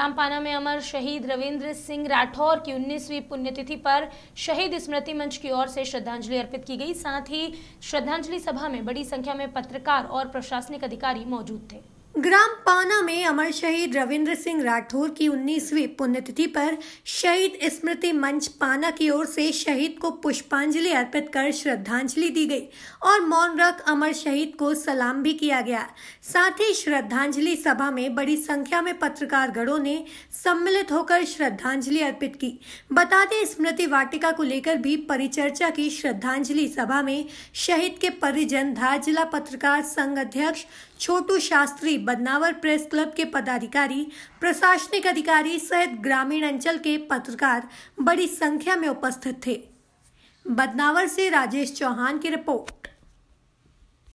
रामपाना में अमर शहीद रविंद्र सिंह राठौर की 19वीं पुण्यतिथि पर शहीद स्मृति मंच की ओर से श्रद्धांजलि अर्पित की गई साथ ही श्रद्धांजलि सभा में बड़ी संख्या में पत्रकार और प्रशासनिक अधिकारी मौजूद थे ग्राम पाना में अमर शहीद रविंद्र सिंह राठौर की उन्नीसवी पुण्यतिथि पर शहीद स्मृति मंच पाना की ओर से शहीद को पुष्पांजलि अर्पित कर श्रद्धांजलि दी गई और मौन रख अमर शहीद को सलाम भी किया गया साथ ही श्रद्धांजलि सभा में बड़ी संख्या में पत्रकारगणों ने सम्मिलित होकर श्रद्धांजलि अर्पित की बता दें स्मृति वाटिका को लेकर भी परिचर्चा की श्रद्धांजलि सभा में शहीद के परिजन धार जिला पत्रकार संघ अध्यक्ष छोटू शास्त्री बदनावर प्रेस क्लब के पदाधिकारी प्रशासनिक अधिकारी सहित ग्रामीण अंचल के पत्रकार बड़ी संख्या में उपस्थित थे बदनावर से राजेश चौहान की रिपोर्ट